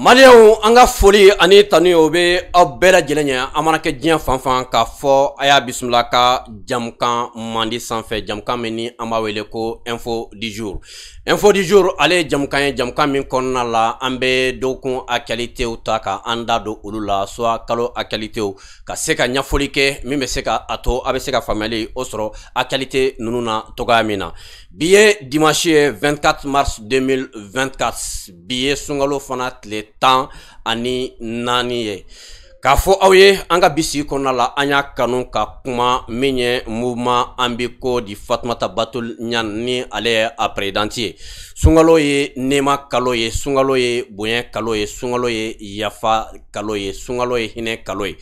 maliyɛnw an ka foli ani tanu ye o bɛ aw bɛɛ lajɛlen ɲɛ an mana kɛ diɲɛ fan fan k'a fɔ a y'a bisimila ka jamukan mandi sanfɛ jamukan min ni an b'a wele ko info du jour info du jour ale ye jamukan ye jamukan min kɔnɔna la an bɛ dɔgɔkun actualitéw ta ka an da don olu la soit kalo actualitéw ka se ka ɲɛfɔli kɛ min bɛ se ka a to a bɛ se ka faamuyali o sɔrɔ actualité ninnu na cogoya min na bi ye dimanche ye 24 mars 2024 bi ye sunkalo fana tile tan ani naani ye k'a fɔ aw ye an ka bi sigi kɔnɔna la an y'a kanu ka kuma min ye mouvement an be ko di fatumata batul ɲan ni ale ye a peredanti ye sungalo ye nema kalo ye sungalo ye boɲɛ kalo ye sungalo ye yafa kalo ye sungalo ye hinɛ kalo ye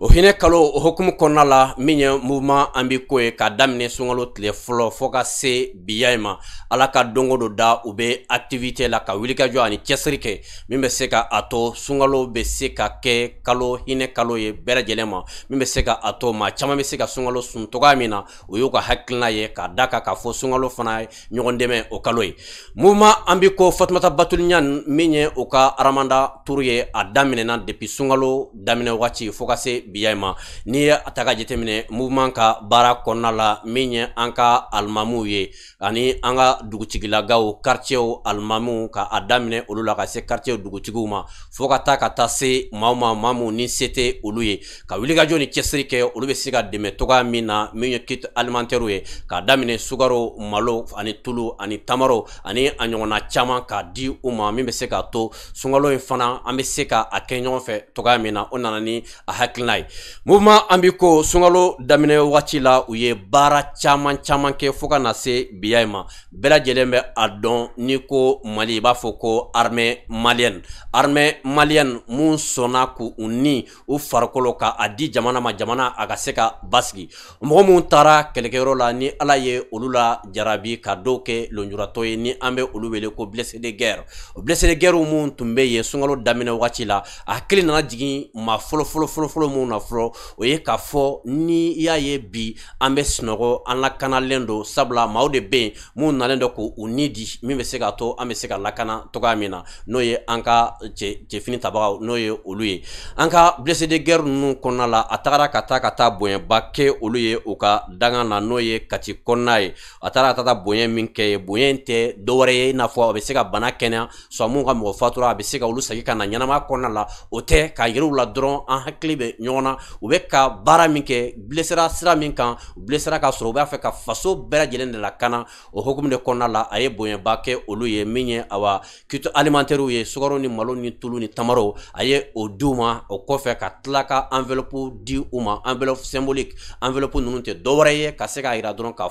o hinɛ kalo o hokumu kɔnɔna la min ye mouvement an be ko ye k'a daminɛ sungalo tile fɔlɔ fɔɔ ka se biya ye ma ala ka dongo do da u be activité la ka wulika jɔ ani cɛsiri kɛ min be se ka a to sungalo be se ka kɛ kalo hinɛ kalo ye bɛɛ lajɛlen ma min bɛ se ka a to ma caman bɛ se ka sunkalo sun cogoya min na o y'u ka hakilina ye k'a da kan k'a fɔ sunkalo fana ye ɲɔgɔn dɛmɛ o kalo ye mouvement an bɛ ko fatumata batuliɲa min ye u ka aramanda turu ye a daminɛna depuis sunkalo daminɛ waati fo ka se biya ma n'i ye ta ka jateminɛ mouvement ka baara kɔnɔna la min ye an ka alimamuw ye ani an ka dugutigilagaw karicɛw alimamuw ka a daminɛ olu la ka se karicɛw dugutigiw ma fo ka taa ka taa se maaw ma maa mun ni se tɛ olu ye ka wulikajɔ ni cɛsiri kɛ olu bɛ se ka dɛmɛ togoya min na min ye kit alimantɛriw ye k'a daminɛ sugaro malo ani tulu ani tamaro ani a ɲɔgɔnna caman k'a di u ma min bɛ se k'a to sunkalo ye fana an bɛ se ka a kɛ ɲɔgɔn fɛ togoya min na o nana ni a hakilina ye mouvement an bi ko sunkalo daminɛ wagati la u ye baara caman caman kɛ fɔɔ ka na se biya ye ma bɛɛ lajɛlen bɛ a dɔn ni ko mali i b'a fɔ ko armɛ maliyɛne armɛ maliyɛne mun sɔnna k'u ni ɲini u farikolo ka a di jamana ma jamana a ka se ka basigi mɔgɔ minnu taara kɛlɛkɛyɔrɔ la ni ala ye olu la jarabi ka dɔw kɛ lonjuratɔ ye ni an bɛ olu wele ko blessé de guerre blessé de guerre minnu tun bɛ yen sunkalo daminɛ wagati la a hakili nana jigin maa fɔlɔ fɔlɔ fɔlɔ fɔlɔ minnu na fɔlɔ o ye k'a fɔ ni i y'a ye bi an bɛ sunɔgɔ an lakanalen don sabula maaw de bɛ yen minnu nalen don k'u ni di min bɛ se k'a to an bɛ se ka lakana cogoya min na n'o ye an ka cɛfini tabaga n'o ye olu ye an ka ka blessé de guerre ninnu kɔnɔna la a tagara ka taa ka taa bonyaba kɛ olu ye u ka danga na n'o ye kati kɔnɔna ye a taara ka taa bonya min kɛ ye bonya in tɛ dɔwɛrɛ ye i n'a fɔ a bɛ se ka bana kɛnɛya sɔmu ka mɔgɔ fatura a bɛ se ka olu segi ka na ɲɛnama kɔnɔna la o tɛ k'a yiriw la dɔrɔn an hakili bɛ ɲɔgɔn na u bɛ ka baara min kɛ bilesira sira min kan u bilesira ka sɔrɔ u b'a fɛ ka faso bɛɛ lajɛlen de lakana o hokumu de kɔnɔna la a ye bonyaba kɛ olu ye min ye awa kito alimantɛriw ye sukaro ni malo ni tulu ni tamaro a ye o diw ma o kɔfɛ fait ka ka enveloppe di u enveloppe symbolique enveloppe nous te dɔwɛrɛ ye ka se k'a yira k'a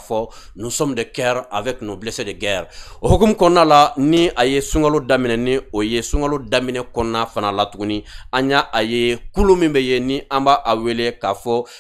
nous sommes de cœur avec nos blessés de guerre hokum hukumu kɔnɔna la ni a sungalo damine ni o ye sunkalo daminɛ kɔnɔna fana la tuguni anya y'a a kulu min ni amba awele a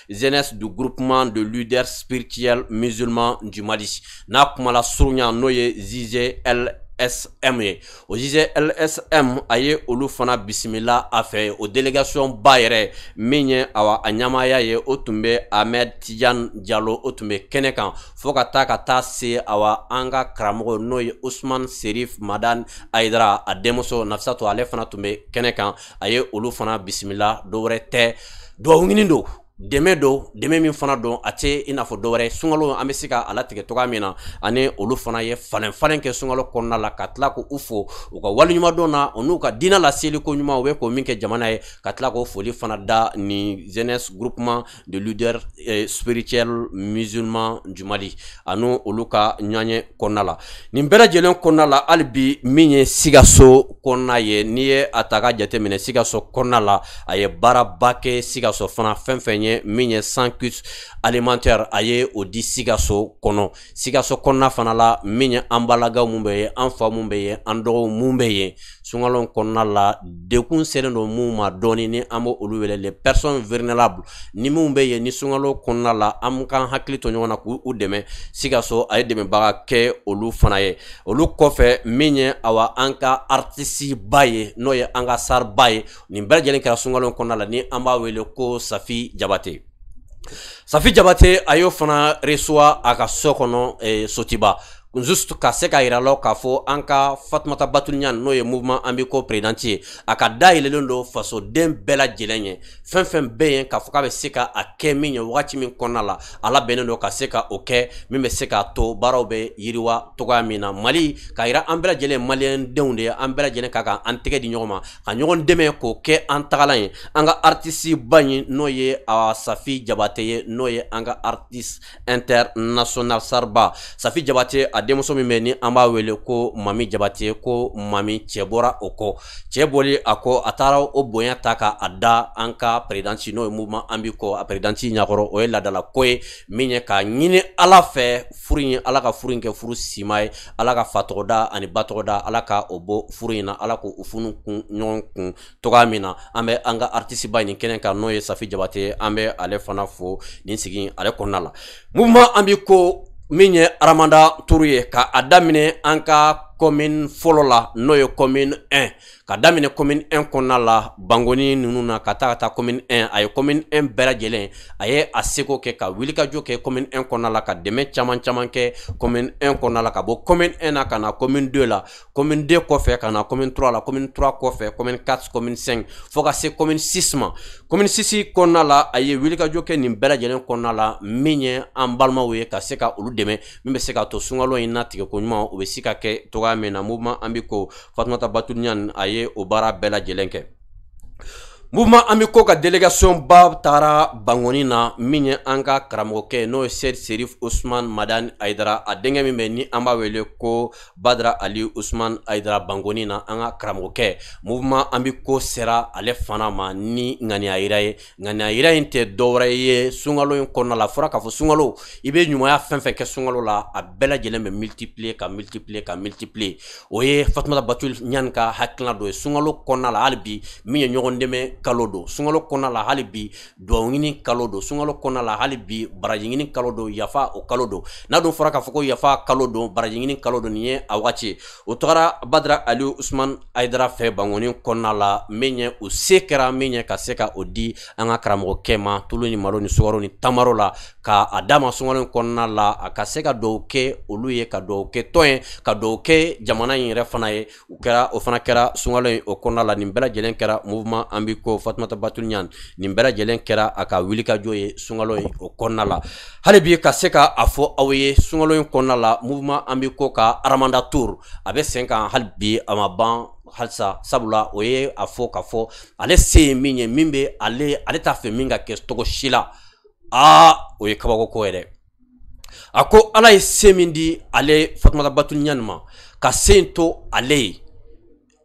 jeunesse du groupement de leaders spirituels musulmans du Mali n'a la surnya noye ye ZGL LSM ye o JGLSM a ye olu fana bisimila a fɛ o délégation ba yɛrɛ min ye awa a ɲɛmaaya ye o tun bɛ Ahmed Tidiane Diallo o tun bɛ kɛnɛ kan fo ka taa ka taa se awa an ka karamɔgɔ n'o ye Ousmane Serif Madan Aidara a denmuso Nafsato ale fana tun bɛ kɛnɛ kan a ye olu fana bisimila dɔwɛrɛ tɛ duwawu ɲini don dɛmɛ dɔ dɛmɛ min fana dɔn a tɛ i n'a fɔ dɔwɛrɛ sunkalo an bɛ se ka a latigɛ cogoya min na ani olu fana ye falen falen kɛ sunkalo kɔnɔna la ka tila k'u fo u ka waleɲumandɔn na o n'u ka diinɛ laseliko ɲuman u bɛ k'o min kɛ jamana ye ka tila k'o foli fana da nin jeunesse groupement de leader eh, spirituel musulman du mali ani olu ka ɲɔgɔnye kɔnɔna la nin bɛɛ lajɛlen kɔnɔna la hali bi min ye sikaso kɔnɔna ye n'i ye a ta ka jateminɛ sikaso kɔnɔna la a ye baaraba kɛ sikaso fana fɛn fɛn ye ye min ye sancus alimentaire a ye o di sikaso kɔnɔ sikaso kɔnɔna fana la min ye an balakaw mun bɛ ye an fa mun bɛ ye an dɔgɔw mun bɛ ye sunkalo in kɔnɔna la dekun selen don mun ma dɔɔni ni an b' olu wele le personne vulnérable ni minnu bɛ yen ni sunkalo kɔnɔna la an k'an hakili to ɲɔgɔn na k'u dɛmɛ sikaso a ye dɛmɛbaga kɛ olu fana ye olu kɔfɛ min ye awa an ka artisi ba ye n'o ye an ka sari ba ye nin bɛɛ lajɛlen kɛra sunkalo in kɔnɔna la ni an b'a wele ko safi jabate safi jabate a y'o fana resuwa a ka so kɔnɔ eh, sotiba juste ka se ka yira law k'a fɔ an ka fatumata batuluɲa n'o ye mouvement an be ko peredanti ye a ka dayɛlɛlen do fasoden bɛɛ lajɛlen ye fɛn fɛn bɛɛ ye k'a fɔ k'a be se ka a kɛ min ye wagati min kɔnna la a labɛnnen do ka se ka o kɛ min be se k'a to baaraw be yiriwa togoya min na mali k'a yira an bɛɛ lajɛlen maliyɛndenw de ye an bɛɛ lajɛlen ka ka an tɛgɛ di ɲɔgɔn ma ka ɲɔgɔn dɛmɛ k'o kɛ an tagalan ye an ka artisi ba ye n'o ye a safi jabate ye n'o ye an ka artiste international sarba safi jabate a denmuso min bɛ ni an b'a wele ko mami jabate ko mami cɛ bɔra o kɔ cɛ boli a kɔ a taara o bonya ta k'a da an ka peredansi n'o ye muvema an bi kɔ a peredansi ɲakɔrɔ o ye ladala ko ye min ye k'a ɲini ala fɛ furu in ala ka furu in kɛ furu sima ye ala ka fa tɔgɔda ani ba tɔgɔda ala ka o bɔ furu in na ala k'o funu kun ɲɔgɔn kun togoya min na an bɛ an ka artisiba nin kɛnɛ kan n'o ye safi jabate an bɛ ale fana fo nin sigi ale kɔnɔna la muvema an bi ko min ye aramada turu ye ka a daminɛ an ka commune fɔlɔ la n'o ye commune 1 ka daminɛ commune 1 kɔnɔna la bangoni ninnu na ka taa ka taa commune 1 a ye commune 1 bɛɛ lajɛlen a ye a seko kɛ ka wulikajɔ kɛ commune 1 kɔnɔna la ka dɛmɛ caman caman kɛ commune 1 kɔnɔna la ka bɔ commune 1 na ka na commune 2 la commune 2 kɔfɛ ka na commune 3 la commune 3 kɔfɛ commune 4 commune 5 fo ka se commune 6 ma commune 6 kɔnɔna la a ye wulikajɔ kɛ nin bɛɛ lajɛlen kɔnɔna la min ye an balimaw ye ka se ka olu dɛmɛ min bɛ se ka to sunkalo in na tigɛkoɲuman o bɛ se ka kɛ togoya cogoya min na mouvement an bi ko fatumata batulu ɲani a ye o baara bɛɛ lajɛlen kɛ mouvement amiko ka délégation ba taara bangoni na min ye an ka karamɔgɔkɛ n'o ye sed serif usman madan aidara a denkɛ min bɛ ni an b'a wele ko badara ali usman aidara bangoni na an ka karamɔgɔkɛ mouvement amiko sera ale fana ma ni ŋaniya yira ye ŋaniya yira in tɛ dɔwɛrɛ ye sungalo in kɔnɔna la fɔra k'a fɔ sungalo i bɛ ɲumanya fɛn fɛn kɛ sungalo la a bɛɛ lajɛlen bɛ multiplier ka multiplier ka multiplier o ye fatumata batul ɲani ka hakilina dɔ ye sungalo kɔnɔna la hali bi min ye ɲɔgɔn dɛmɛ kalo don sunkalo kɔnɔna la hali bi duwawu ɲini kalo don sunkalo kɔnɔna la hali bi baraji ɲini kalo don yafa o kalo don n'a dun fɔra k'a fɔ ko yafa kalo don baraji ɲini kalo don nin ye a wagati ye o tagara badara ali usman haidara fɛ bangoni kɔnɔna la min ɲɛ o se kɛra min ɲɛ ka se ka o di an ka karamɔgɔkɛ ma tulu ni malo ni sukaro ni tamaro la ka a d'a ma sunkalo in kɔnɔna la a ka se ka dɔw kɛ olu ye ka dɔw kɛ tɔn ye ka dɔw kɛ jamana in yɛrɛ fana ye u kɛra o fana kɛra sunkalo in o kɔnɔna la nin bɛɛ lajɛlen kɛra mouvement an bi ko fatumata batuluɲan nin bɛɛ lajɛlen kɛra a ka wulikajɔ ye sunkalo in o kɔnɔna la hali bi ka se ka a fɔ aw ye sunkalo in kɔnɔna la mouvement an bi ko ka aramanda tour a bɛ sen kan hali bi a ma ban halisa sabula o ye a fɔ k'a fɔ ale se ye min ye min bɛ ale ale t'a fɛ min ka kɛ togo si la aa o ye kabako yɛrɛ a ko ala ye se min di ale fatumata batuɲani ma ka se in to ale ye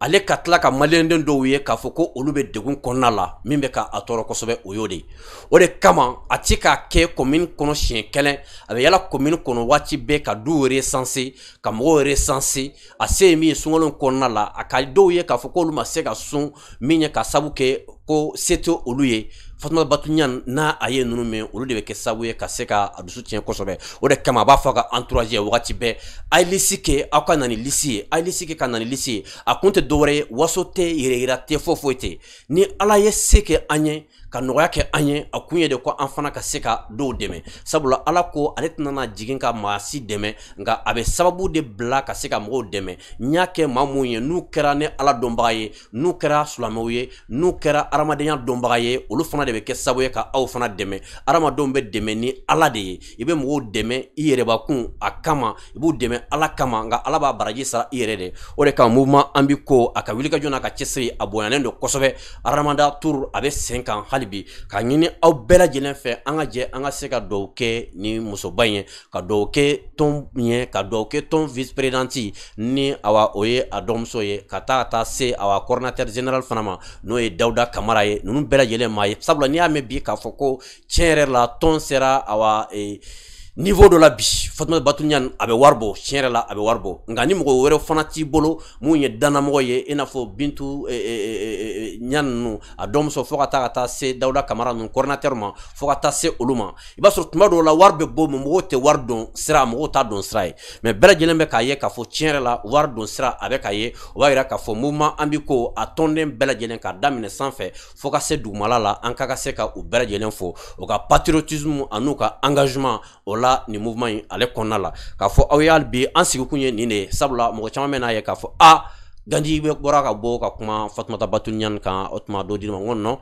ale ka tila ka maliyɛnden dɔw ye k'a fɔ ko olu bɛ degun kɔnɔna la min bɛ k'a tɔɔrɔ kosɛbɛ o y'o de ye o de kama a ti k'a kɛ komini kɔnɔ siɲɛ kelen a bɛ yala komini kɔnɔ waati bɛɛ ka duw resanse ka mɔgɔw resanse a se ye min ye sunkalo in kɔnɔna la a ka dɔw ye k'a fɔ k'olu ma se ka sun min ye ka sabu kɛ ko se tɛ olu ye fatuma batuɲa n'a a ye nunu mɛn olu de bɛ kɛ sababu ye ka se ka a dusu tiɲɛ kosɛbɛ o de kama a b'a fɔ ka entourage ye wagati bɛɛ a ye lisi kɛ aw ka na ni lisi ye a ye lisi kɛ ka na ni lisi ye a kun tɛ dɔwɛrɛ ye waso tɛ yɛrɛyira tɛ foyi foyi tɛ ni ala ye se kɛ an ye ka nɔgɔya kɛ an ye a kun ye de ko an fana ka se ka dɔw dɛmɛ sabula ala ko ale tɛnana jigin ka maa si dɛmɛ nka a bɛ sababu de bila ka se ka mɔgɔw dɛmɛ n y'a kɛ maa mun ye n'u kɛra ne ala dɔnbaga ye n'u kɛra silamɛw ye n'u kɛra adamadenya dɔnbaga ye olu fana de bɛ kɛ sababu ye ka aw fana dɛmɛ adamadenw bɛ dɛmɛ ni ala de ye i bɛ mɔgɔw dɛmɛ i yɛrɛbakun a kama i b'u dɛmɛ ala kama nka ala b'a baraji sara i yɛrɛ de o de kama mouvement an bi ko a ka wuli ka jɔ n'a ka cɛsiri a bonyanen don kosɛbɛ aramada tour a bɛ sen kan hali bi k'a ɲini aw bɛɛ lajɛlen fɛ an ka jɛ an ka se ka dɔw kɛ ni musoba in ye ka dɔw kɛ tɔn ye ka dɔw kɛ tɔn vice présidente ni awa o ye a dɔgɔmuso ye ka taa ka taa se awa coordinateur général fana ma n'o ye dawuda kamara ye ninnu bɛɛ lajɛlen maa ye sabu sabula n'i y'a mɛn bi k'a fɔ ko tiɲɛ yɛrɛ la tɔn sera a wa niveau de la biche fatma Batunyan Abe warbo bɛ Abe warbo tiɲɛ yɛrɛ la a bolo Mouye Dana dannamɔgɔ ye n'a e, bintu ɲani a dɔmuso fɔ ka taa daula camara se dawuda kamara ninnu il va se uluma. Iba la warbe bɛ bɔ wardon sera wari dɔn sira mais t'a dɔn sira ye Wardon bɛɛ lajɛlen bɛ k'a ye k'a fɔ tiɲɛ la a k'a o b'a k'a fɔ mouvement ko k'a damine la se ka u o patriotisme anuka engagement o la la nin mouvement ale kɔnɔna la k'a fo aw y'ale bi an sigikun ye nin de ye sabula mɔgɔ caman bɛ n'a ye k'a fo a gandi be bora ka bo ka kuma fatumata batulu ɲani kan o tuma dɔ di ma n ko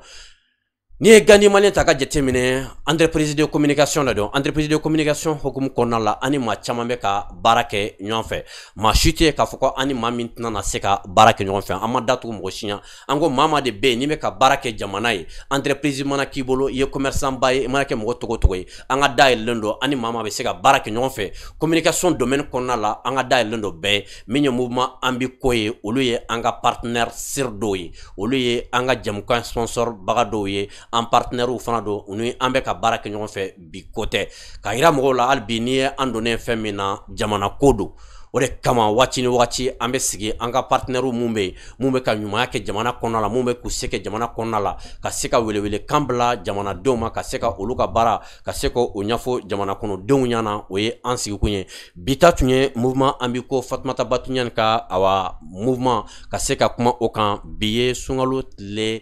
n'i ye gandi maliyɛn ta ka jate minɛ entreprise de communication la don entreprise de communication hukumu kɔnɔna la ani maa caman bɛ ka baara kɛ ɲɔgɔn fɛ maa si tɛ k'a fɔ ko ani maa min tɛna na se ka baara kɛ ɲɔgɔn fɛ an ma datugu mɔgɔ si ɲɛ an ko maa ma de bɛ yen n'i bɛ ka baara kɛ jamana ye entreprise mana k'i bolo i ye commerçant ba ye i mana kɛ mɔgɔ togo togo ye an ka dayɛlɛlen don ani maa ma bɛ se ka baara kɛ ɲɔgɔn fɛ communication domaine kɔnɔna la an ka dayɛlɛlen don bɛɛ ye min ye mouvement an bi ko ye olu ye an ka partenaire sir dɔw ye olu ye an ka jamukan sponsor baga dɔw ye an partenaires fana don u ni an bɛ ka baara kɛ ɲɔgɔn fɛ bi ko tɛ k'a yira mɔgɔw la hali bi n'i ye an donnen fɛn min na jamana ko don o de kama waati ni waati an bɛ sigi an ka partenaires mun bɛ mun bɛ ka ɲumanya kɛ jamana kɔnɔna la mun bɛ k'u se kɛ jamana kɔnɔna la ka se ka welewele kan bila jamanadenw ma ka se ka olu ka baara ka se ka o ɲɛfɔ jamana kɔnɔdenw ɲɛna o ye an sigikun ye bi tun ye mouvement an bi ko fatumata batuɲani ka awa mouvement ka se ka kuma o kan bi ye sunkalo tile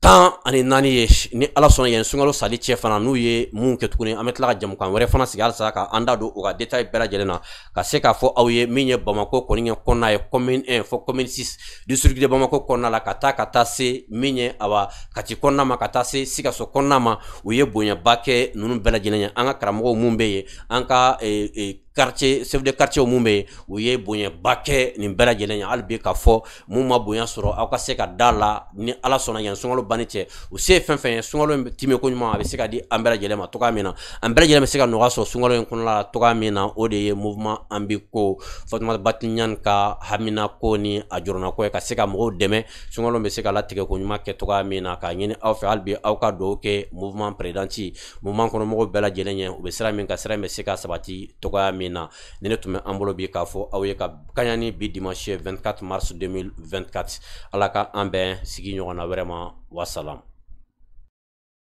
tan ani naani ye ni ala sɔnna yan sunkalo sali cɛ fana n'u ye mun kɛ tuguni an bɛ tila ka jamukan wɛrɛ fana sigi halisa ka an da don u ka detail bɛɛ lajɛlen na ka se k'a fɔ aw ye min ye bamako kɔni ye kɔnɔna ye commune 1 fɔ commune 6 district de bamako kɔnɔna la ka taa ka taa se min ye awa kati kɔnɔna ma ka taa se sikaso kɔnɔna ma u ye bonyaba kɛ ninnu bɛɛ lajɛlen ye an ka karamɔgɔw mun bɛ yen an ka ee, ee, quartier chef de quartier mun bɛ u ye bonyaba kɛ nin bɛɛ lajɛlen ɲɛ hali bi k'a fɔ mun ma bonya sɔrɔ aw ka se ka da la ni ala sɔnna yan sunkalo banni cɛ u se ye fɛn fɛn ye sunkalo in timi ko ɲuman a bɛ se ka di an bɛɛ lajɛlen ma togoya min na an bɛɛ lajɛlen bɛ se ka nɔgɔya sɔrɔ sunkalo in kɔnɔla la togoya min na o de ye mouvement an bi ko fatuma batiɲan ka hamina ko ni a jɔrɔna ko ye ka se ka mɔgɔw dɛmɛ sunkalo bɛ se ka latigɛ ko ɲuman kɛ togoya min na k'a ɲini aw fɛ hali bi aw ka dɔw kɛ mouvement présidenti mouvement kɔnɔmɔgɔw bɛɛ lajɛlen ɲɛ u bɛ sira min ka sira in bɛ se ka sabati togoya min min na ni ne tun bɛ an bolo bi k'a fɔ aw ye ka kaɲa bi dimanche 24 mars 2024 ala ka an bɛn sigi ɲɔgɔnna wɛrɛ wasalam